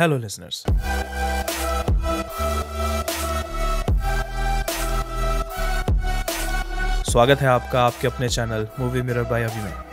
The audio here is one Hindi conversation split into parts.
Hello, listeners. स्वागत है आपका आपके अपने चैनल मूवी मिरर बाय अभी में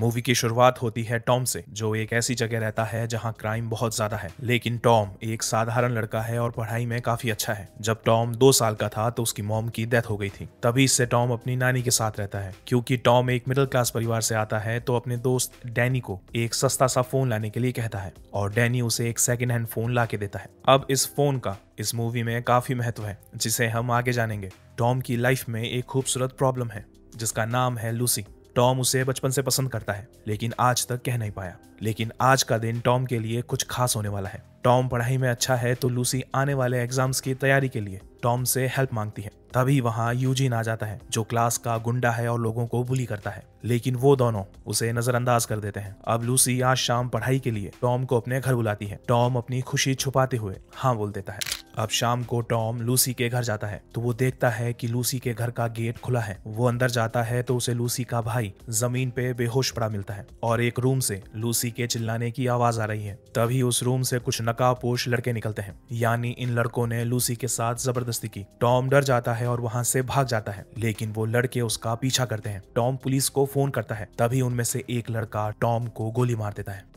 मूवी की शुरुआत होती है टॉम से जो एक ऐसी जगह रहता है जहाँ क्राइम बहुत ज्यादा है लेकिन टॉम एक साधारण लड़का है और पढ़ाई में काफी अच्छा है जब टॉम दो साल का था तो उसकी मोम की डेथ हो गई थी तभी इससे टॉम अपनी नानी के साथ रहता है क्योंकि टॉम एक मिडिल क्लास परिवार से आता है तो अपने दोस्त डैनी को एक सस्ता सा फोन लाने के लिए कहता है और डैनी उसे एक सेकेंड हैंड फोन ला के देता है अब इस फोन का इस मूवी में काफी महत्व है जिसे हम आगे जानेंगे टॉम की लाइफ में एक खूबसूरत प्रॉब्लम है जिसका नाम है लूसी टॉम उसे बचपन से पसंद करता है लेकिन आज तक कह नहीं पाया लेकिन आज का दिन टॉम के लिए कुछ खास होने वाला है टॉम पढ़ाई में अच्छा है तो लूसी आने वाले एग्जाम्स की तैयारी के लिए टॉम से हेल्प मांगती है तभी वहाँ यूजीन आ जाता है जो क्लास का गुंडा है और लोगों को बुली करता है लेकिन वो दोनों उसे नजरअंदाज कर देते हैं अब लूसी आज शाम पढ़ाई के लिए टॉम को अपने घर बुलाती है टॉम अपनी खुशी छुपाते हुए हाँ बोल देता है अब शाम को टॉम लूसी के घर जाता है तो वो देखता है कि लूसी के घर का गेट खुला है वो अंदर जाता है तो उसे लूसी का भाई जमीन पे बेहोश पड़ा मिलता है और एक रूम से लूसी के चिल्लाने की आवाज आ रही है तभी उस रूम से कुछ नकाबपोश लड़के निकलते हैं यानी इन लड़कों ने लूसी के साथ जबरदस्ती की टॉम डर जाता है और वहां से भाग जाता है लेकिन वो लड़के उसका पीछा करते हैं टॉम पुलिस को फोन करता है तभी उनमें से एक लड़का टॉम को गोली मार देता है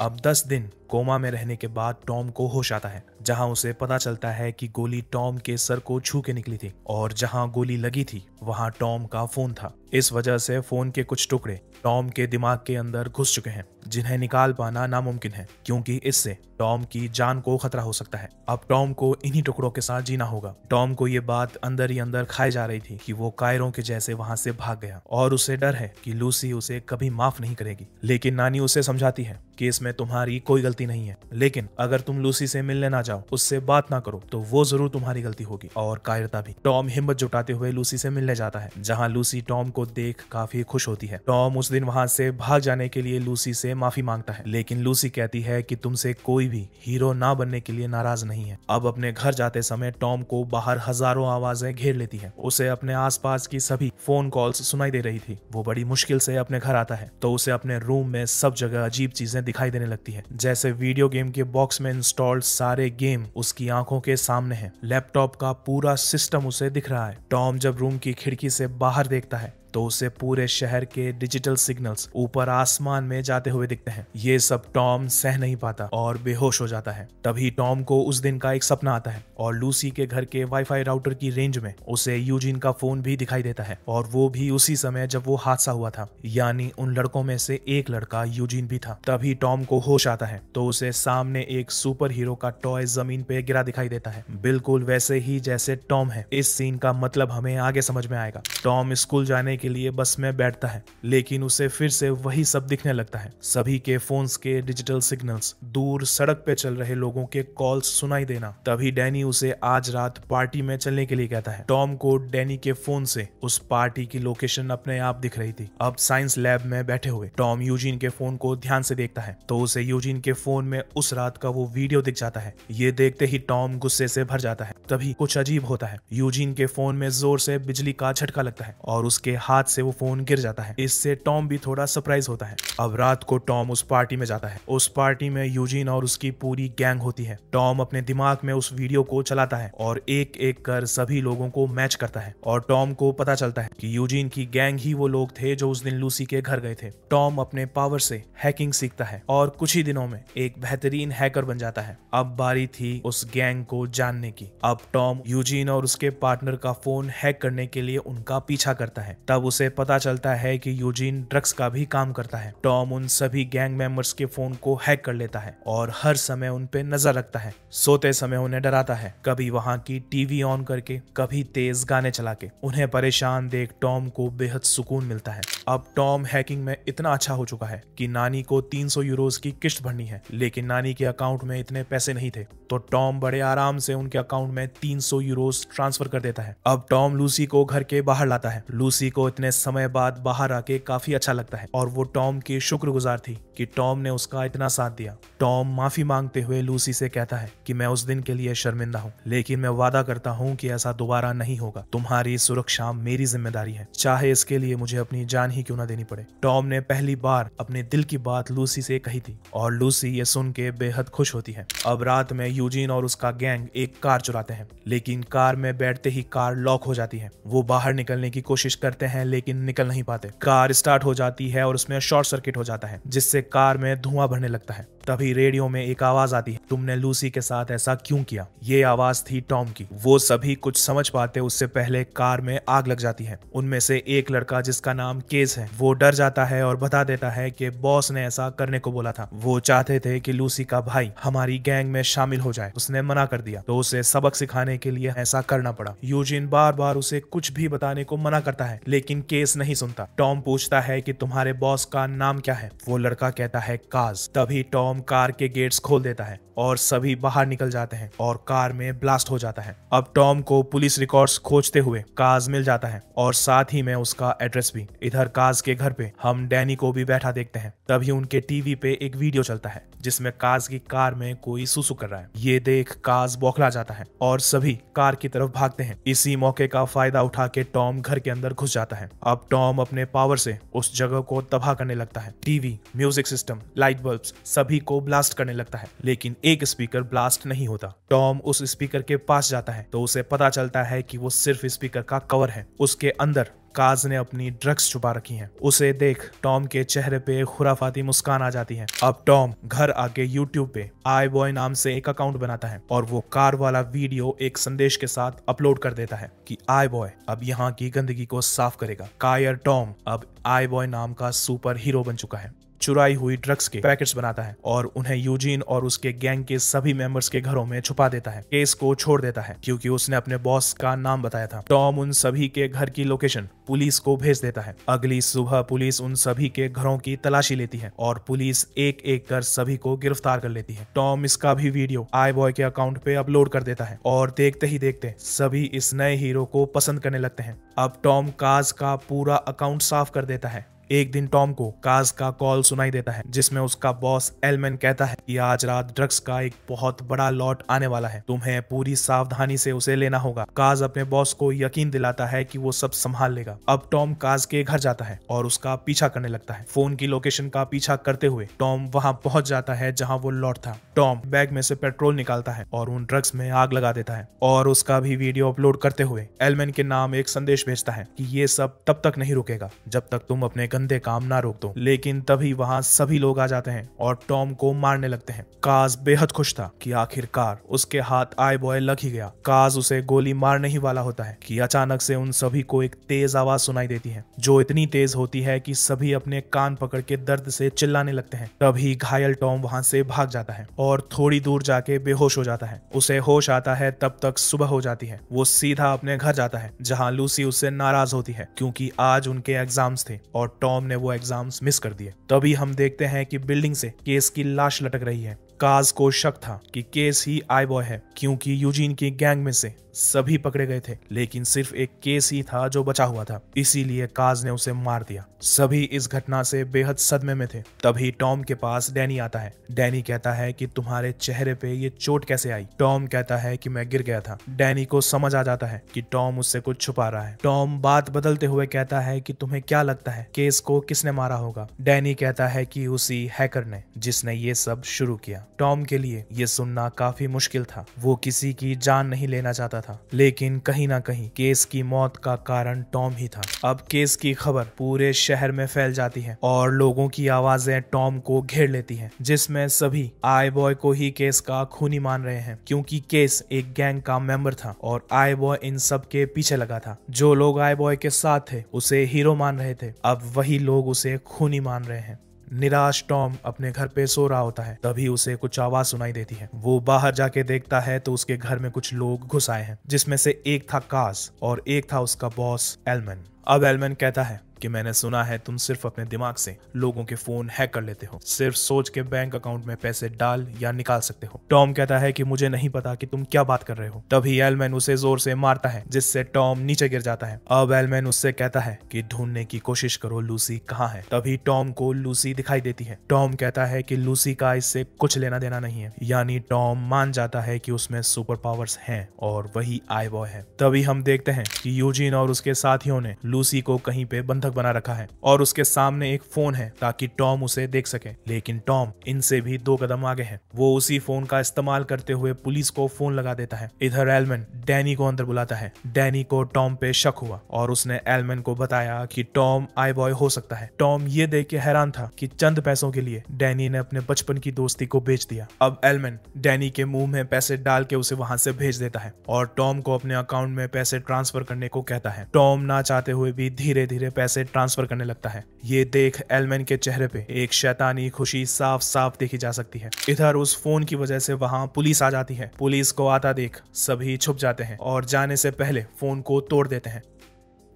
अब दस दिन कोमा में रहने के बाद टॉम को होश आता है जहां उसे पता चलता है कि गोली टॉम के सर को छू के निकली थी और जहां गोली लगी थी वहां टॉम का फोन था इस वजह से फोन के कुछ टुकड़े टॉम के दिमाग के अंदर घुस चुके हैं जिन्हें निकाल पाना नामुमकिन है क्योंकि इससे टॉम की जान को खतरा हो सकता है अब टॉम को इन्हीं टुकड़ों के साथ जीना होगा टॉम को ये बात अंदर ही अंदर खाई जा रही थी कि वो कायरों के जैसे वहां से भाग गया और उसे डर है कि लूसी उसे कभी माफ नहीं करेगी लेकिन नानी उसे समझाती है कि इसमें तुम्हारी कोई गलती गलती नहीं है लेकिन अगर तुम लूसी से मिलने ना जाओ उससे बात ना करो तो वो जरूर तुम्हारी गलती होगी और कायरता भी टॉम हिम्मत जुटाते हुए लूसी से मिलने जाता है जहाँ लूसी टॉम को देख काफी खुश होती है टॉम उस दिन वहाँ से भाग जाने के लिए लूसी से माफी मांगता है लेकिन लूसी कहती है की तुमसे कोई भी हीरो ना बनने के लिए नाराज नहीं है अब अपने घर जाते समय टॉम को बाहर हजारों आवाजें घेर लेती है उसे अपने आसपास की सभी फोन कॉल्स सुनाई दे रही थी वो बड़ी मुश्किल से अपने घर आता है तो उसे अपने रूम में सब जगह अजीब चीजें दिखाई देने लगती है जैसे वीडियो गेम के बॉक्स में इंस्टॉल सारे गेम उसकी आंखों के सामने हैं लैपटॉप का पूरा सिस्टम उसे दिख रहा है टॉम जब रूम की खिड़की से बाहर देखता है तो उसे पूरे शहर के डिजिटल सिग्नल्स ऊपर आसमान में जाते हुए दिखते हैं ये सब टॉम सह नहीं पाता और बेहोश हो जाता है तभी टॉम को उस दिन का एक सपना आता है और लूसी के घर के वाईफाई राउटर की रेंज में उसे यूजिन का फोन भी दिखाई देता है और वो भी उसी समय जब वो हादसा हुआ था यानी उन लड़कों में से एक लड़का यूजिन भी था तभी टॉम को होश आता है तो उसे सामने एक सुपर हीरो का टॉय जमीन पे गिरा दिखाई देता है बिल्कुल वैसे ही जैसे टॉम है इस सीन का मतलब हमें आगे समझ में आएगा टॉम स्कूल जाने के लिए बस में बैठता है लेकिन उसे फिर से वही सब दिखने लगता है सभी के फोन्स के डिजिटल सिग्नल्स दूर सड़क पे चल रहे लोगों के कॉल्स सुनाई देना तभी डैनी उसे आज रात पार्टी में चलने के लिए कहता है टॉम को डैनी के फोन से उस पार्टी की लोकेशन अपने आप दिख रही थी अब साइंस लैब में बैठे हुए टॉम यूजीन के फोन को ध्यान से देखता है तो उसे यूजीन के फोन में उस रात का वो वीडियो दिख जाता है ये देखते ही टॉम गुस्से से भर जाता है तभी कुछ अजीब होता है यूजीन के फोन में जोर से बिजली का झटका लगता है और उसके हाथ हाथ से वो फोन गिर जाता है इससे टॉम भी थोड़ा सरप्राइज होता है अब रात को टॉम उस पार्टी में जाता है उस पार्टी में यूजीन और उसकी पूरी गैंग होती है टॉम अपने दिमाग में उस वीडियो को चलाता है और एक एक कर सभी लोगों को मैच करता है और टॉम को पता चलता है कि यूजीन की गैंग ही वो लोग थे जो उस दिन लूसी के घर गए थे टॉम अपने पावर से हैकिंग सीखता है और कुछ ही दिनों में एक बेहतरीन हैकर बन जाता है अब बारी थी उस गैंग को जानने की अब टॉम यूजीन और उसके पार्टनर का फोन हैक करने के लिए उनका पीछा करता है तब तब उसे पता चलता है कि यूजीन ड्रग्स का भी काम करता है टॉम उन सभी गैंग मेंबर्स के फोन को हैक कर लेता है और हर समय उन पे नजर रखता है सोते समय उन्हें डराता है कभी वहाँ की टीवी ऑन करके कभी तेज गाने चला के उन्हें परेशान देख टॉम को बेहद सुकून मिलता है अब टॉम हैकिंग में इतना अच्छा हो चुका है कि नानी को 300 यूरोज की किश्त भरनी है लेकिन नानी के अकाउंट में इतने पैसे नहीं थे तो टॉम बड़े आराम से उनके अकाउंट में 300 यूरोज ट्रांसफर कर देता है अब टॉम लूसी को घर के बाहर लाता है लूसी को इतने समय बाद बाहर आके काफी अच्छा लगता है और वो टॉम की शुक्रगुजार थी कि टॉम ने उसका इतना साथ दिया टॉम माफी मांगते हुए लूसी से कहता है कि मैं उस दिन के लिए शर्मिंदा हूँ लेकिन मैं वादा करता हूँ कि ऐसा दोबारा नहीं होगा तुम्हारी सुरक्षा मेरी जिम्मेदारी है चाहे इसके लिए मुझे अपनी जान ही क्यों न देनी पड़े टॉम ने पहली बार अपने दिल की बात लूसी से कही थी और लूसी ये सुन के बेहद खुश होती है अब रात में यूजीन और उसका गैंग एक कार चुराते हैं लेकिन कार में बैठते ही कार लॉक हो जाती है वो बाहर निकलने की कोशिश करते हैं लेकिन निकल नहीं पाते कार स्टार्ट हो जाती है और उसमें शॉर्ट सर्किट हो जाता है जिससे कार में धुआं भरने लगता है तभी रेडियो में एक आवाज आती है तुमने लूसी के साथ ऐसा क्यों किया ये आवाज थी टॉम की वो सभी कुछ समझ पाते उससे पहले कार में आग लग जाती है उनमें से एक लड़का जिसका नाम केस है वो डर जाता है और बता देता है कि बॉस ने ऐसा करने को बोला था वो चाहते थे कि लूसी का भाई हमारी गैंग में शामिल हो जाए उसने मना कर दिया तो उसे सबक सिखाने के लिए ऐसा करना पड़ा यूजिन बार बार उसे कुछ भी बताने को मना करता है लेकिन केस नहीं सुनता टॉम पूछता है की तुम्हारे बॉस का नाम क्या है वो लड़का कहता है काज तभी टॉम कार के गेट्स खोल देता है और सभी बाहर निकल जाते हैं और कार में ब्लास्ट हो जाता है अब टॉम को पुलिस रिकॉर्ड्स खोजते हुए काज मिल जाता है और साथ ही में उसका एड्रेस भी इधर काज के घर पे हम डैनी को भी बैठा देखते हैं तभी उनके टीवी पे एक वीडियो चलता है जिसमें काज की कार में कोई सुसु कर रहा है ये देख काज बौखला जाता है और सभी कार की तरफ भागते हैं इसी मौके का फायदा उठा के टॉम घर के अंदर घुस जाता है अब टॉम अपने पावर से उस जगह को तबाह करने लगता है TV music music system light bulb सभी को ब्लास्ट करने लगता है लेकिन एक स्पीकर ब्लास्ट नहीं होता टॉम उस स्पीकर के पास जाता है तो उसे पता चलता है कि वो सिर्फ स्पीकर का कवर है उसके अंदर काज ने अपनी ड्रग्स छुपा रखी हैं। उसे देख टॉम के चेहरे पे खुराफाती मुस्कान आ जाती है अब टॉम घर आके यूट्यूब पे आई बॉय नाम से एक अकाउंट बनाता है और वो कार वाला वीडियो एक संदेश के साथ अपलोड कर देता है कि आई बॉय अब यहाँ की गंदगी को साफ करेगा कायर टॉम अब आई बॉय नाम का सुपर हीरो बन चुका है चुराई हुई ड्रग्स के पैकेट्स बनाता है और उन्हें यूजीन और उसके गैंग के सभी मेंबर्स के घरों में छुपा देता है केस को छोड़ देता है क्योंकि उसने अपने बॉस का नाम बताया था टॉम उन सभी के घर की लोकेशन पुलिस को भेज देता है अगली सुबह पुलिस उन सभी के घरों की तलाशी लेती है और पुलिस एक एक कर सभी को गिरफ्तार कर लेती है टॉम इसका भी वीडियो आई बॉय के अकाउंट पे अपलोड कर देता है और देखते ही देखते सभी इस नए हीरो को पसंद करने लगते हैं अब टॉम काज का पूरा अकाउंट साफ कर देता है एक दिन टॉम को काज का कॉल सुनाई देता है जिसमें उसका बॉस एलमेन कहता है कि आज रात ड्रग्स का एक बहुत बड़ा लॉट आने वाला है तुम्हें पूरी सावधानी से उसे लेना होगा काज अपने बॉस को यकीन दिलाता है कि वो सब संभाल लेगा अब टॉम काज के घर जाता है और उसका पीछा करने लगता है फोन की लोकेशन का पीछा करते हुए टॉम वहां पहुंच जाता है जहां वो लौट था टॉम बैग में से पेट्रोल निकालता है और उन ड्रग्स में आग लगा देता है और उसका भी वीडियो अपलोड करते हुए एलमेन के नाम एक संदेश भेजता है कि ये सब तब तक नहीं रुकेगा जब तक तुम अपने गंदे गंदे काम ना रोक दो लेकिन तभी वहाँ सभी लोग आ जाते हैं और टॉम को मारने लगते हैं काज बेहद खुश था कि आखिरकार उसके हाथ आई बॉय लग ही गया काज उसे गोली मारने ही वाला होता है कि अचानक से उन सभी को एक तेज आवाज सुनाई देती है जो इतनी तेज होती है कि सभी अपने कान पकड़ के दर्द से चिल्लाने लगते हैं तभी घायल टॉम वहां से भाग जाता है और थोड़ी दूर जाके बेहोश हो जाता है उसे होश आता है तब तक सुबह हो जाती है वो सीधा अपने घर जाता है जहाँ लूसी उससे नाराज होती है क्यूँकी आज उनके एग्जाम्स थे और टॉम टॉम ने वो एग्जाम्स मिस कर दिए तभी हम देखते हैं कि बिल्डिंग से केस की लाश लटक रही है काज को शक था कि केस ही आई बॉय है क्योंकि यूजीन की गैंग में से सभी पकड़े गए थे लेकिन सिर्फ एक केस ही था जो बचा हुआ था इसीलिए काज ने उसे मार दिया सभी इस घटना से बेहद सदमे में थे तभी टॉम के पास डैनी आता है डैनी कहता है कि तुम्हारे चेहरे पे ये चोट कैसे आई टॉम कहता है कि मैं गिर गया था डैनी को समझ आ जाता है कि टॉम उससे कुछ छुपा रहा है टॉम बात बदलते हुए कहता है कि तुम्हें क्या लगता है केस को किसने मारा होगा डैनी कहता है कि उसी हैकर ने जिसने ये सब शुरू किया टॉम के लिए ये सुनना काफी मुश्किल था वो किसी की जान नहीं लेना चाहता था लेकिन कहीं ना कहीं केस की मौत का कारण टॉम ही था अब केस की खबर पूरे शहर में फैल जाती है और लोगों की आवाजें टॉम को घेर लेती हैं जिसमें सभी आई बॉय को ही केस का खूनी मान रहे हैं क्योंकि केस एक गैंग का मेंबर था और आई बॉय इन सब के पीछे लगा था जो लोग आई बॉय के साथ थे उसे हीरो मान रहे थे अब वही लोग उसे खूनी मान रहे हैं निराश टॉम अपने घर पे सो रहा होता है तभी उसे कुछ आवाज सुनाई देती है वो बाहर जाके देखता है तो उसके घर में कुछ लोग घुस आए हैं जिसमें से एक था कास और एक था उसका बॉस एलमन अब एलमन कहता है कि मैंने सुना है तुम सिर्फ अपने दिमाग से लोगों के फोन हैक कर लेते हो सिर्फ सोच के बैंक अकाउंट में पैसे डाल या निकाल सकते हो टॉम कहता है कि मुझे नहीं पता कि तुम क्या बात कर रहे हो तभी एलमैन उसे जोर से मारता है जिससे टॉम नीचे गिर जाता है अब एलमैन उससे कहता है कि ढूंढने की कोशिश करो लूसी कहाँ है तभी टॉम को लूसी दिखाई देती है टॉम कहता है कि लूसी का इससे कुछ लेना देना नहीं है यानी टॉम मान जाता है कि उसमें सुपर पावर्स हैं और वही आई बॉय है तभी हम देखते हैं कि यूजीन और उसके साथियों ने लूसी को कहीं पे बंधक दिमाग बना रखा है और उसके सामने एक फोन है ताकि टॉम उसे देख सके लेकिन टॉम इनसे भी दो कदम आगे है वो उसी फोन का इस्तेमाल करते हुए पुलिस को फोन लगा देता है इधर एलमन डैनी को अंदर बुलाता है डैनी को टॉम पे शक हुआ और उसने एलमन को बताया कि टॉम आई बॉय हो सकता है टॉम ये देख के हैरान था कि चंद पैसों के लिए डैनी ने अपने बचपन की दोस्ती को बेच दिया अब एलमन डैनी के मुंह में पैसे डाल के उसे वहां से भेज देता है और टॉम को अपने अकाउंट में पैसे ट्रांसफर करने को कहता है टॉम ना चाहते हुए भी धीरे धीरे पैसे ट्रांसफर करने लगता है ये देख एलमेन के चेहरे पे एक शैतानी खुशी साफ साफ देखी जा सकती है इधर उस फोन की वजह से वहाँ पुलिस आ जाती है पुलिस को आता देख सभी छुप जाते हैं और जाने से पहले फोन को तोड़ देते हैं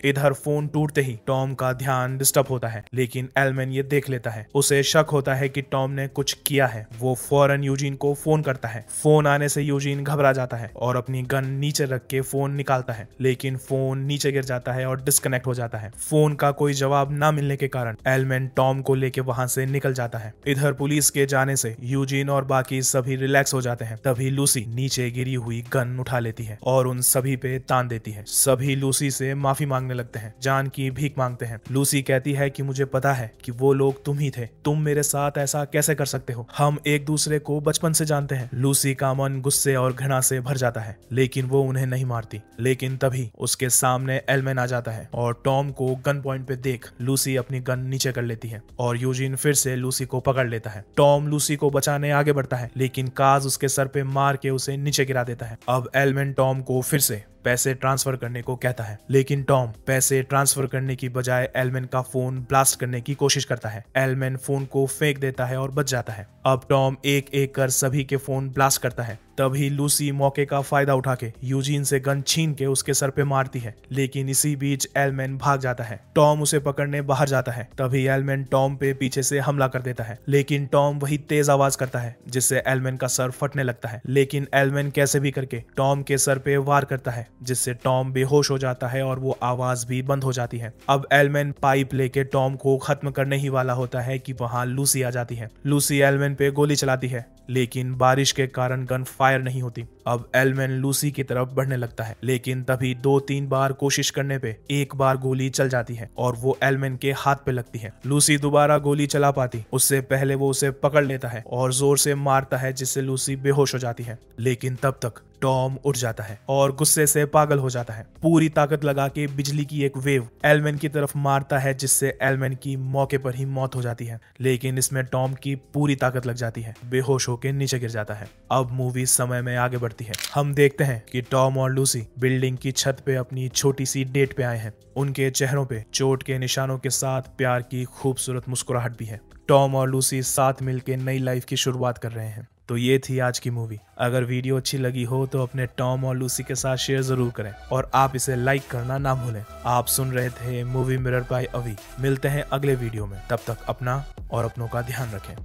इधर फोन टूटते ही टॉम का ध्यान डिस्टर्ब होता है लेकिन एलमेन ये देख लेता है उसे शक होता है कि टॉम ने कुछ किया है वो फौरन यूजीन को फोन करता है फोन आने से यूजीन घबरा जाता है और अपनी गन नीचे रख के फोन निकालता है लेकिन फोन नीचे गिर जाता है और डिस्कनेक्ट हो जाता है फोन का कोई जवाब ना मिलने के कारण एलमेन टॉम को लेके वहां से निकल जाता है इधर पुलिस के जाने से यूजीन और बाकी सभी रिलैक्स हो जाते हैं तभी लूसी नीचे गिरी हुई गन उठा लेती है और उन सभी पे तान देती है सभी लूसी से माफी मांगने लगते हैं जान की भीख मांगते हैं लूसी कहती है कि मुझे पता है कि वो लोग तुम ही थे तुम मेरे साथ ऐसा कैसे कर सकते हो हम एक दूसरे को बचपन से जानते हैं लूसी का मन गुस्से और घृणा से भर जाता है लेकिन वो उन्हें नहीं मारती लेकिन तभी उसके सामने एलमेन आ जाता है और टॉम को गन पॉइंट पे देख लूसी अपनी गन नीचे कर लेती है और यूजिन फिर से लूसी को पकड़ लेता है टॉम लूसी को बचाने आगे बढ़ता है लेकिन काज उसके सर पे मार के उसे नीचे गिरा देता है अब एलमेन टॉम को फिर से पैसे ट्रांसफर करने को कहता है लेकिन टॉम पैसे ट्रांसफर करने की बजाय एलमेन का फोन ब्लास्ट करने की कोशिश करता है एलमेन फोन को फेंक देता है और बच जाता है अब टॉम एक एक कर सभी के फोन ब्लास्ट करता है तभी लूसी मौके का फायदा उठा के यूजीन से गन छीन के उसके सर पे मारती है लेकिन इसी बीच एलमेन भाग जाता है टॉम उसे पकड़ने बाहर जाता है तभी एलमेन टॉम पे पीछे से हमला कर देता है लेकिन टॉम वही तेज आवाज करता है जिससे एलमेन का सर फटने लगता है लेकिन एलमेन कैसे भी करके टॉम के सर पे वार करता है जिससे टॉम बेहोश हो जाता है और वो आवाज भी बंद हो जाती है अब एलमेन पाइप लेके टॉम को खत्म करने ही वाला होता है कि वहां लूसी आ जाती है लूसी एलमेन पे गोली चलाती है लेकिन बारिश के कारण गन फायर नहीं होती अब एलमेन लूसी की तरफ बढ़ने लगता है लेकिन तभी दो तीन बार कोशिश करने पे एक बार गोली चल जाती है और वो एलमेन के हाथ पे लगती है लूसी दोबारा गोली चला पाती उससे पहले वो उसे पकड़ लेता है और जोर से मारता है जिससे लूसी बेहोश हो जाती है लेकिन तब तक टॉम उठ जाता है और गुस्से से पागल हो जाता है पूरी ताकत लगा के बिजली की एक वेव एलमेन की तरफ मारता है जिससे एलमेन की मौके पर ही मौत हो जाती है लेकिन इसमें टॉम की पूरी ताकत लग जाती है बेहोश होकर नीचे गिर जाता है अब मूवी समय में आगे बढ़ती करती है हम देखते हैं कि टॉम और लूसी बिल्डिंग की छत पे अपनी छोटी सी डेट पे आए हैं उनके चेहरों पे चोट के निशानों के साथ प्यार की खूबसूरत मुस्कुराहट भी है टॉम और लूसी साथ मिलकर नई लाइफ की शुरुआत कर रहे हैं तो ये थी आज की मूवी अगर वीडियो अच्छी लगी हो तो अपने टॉम और लूसी के साथ शेयर जरूर करें और आप इसे लाइक करना ना भूलें आप सुन रहे थे मूवी मिरर बाय अवी मिलते हैं अगले वीडियो में तब तक अपना और अपनों का ध्यान रखें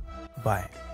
बाय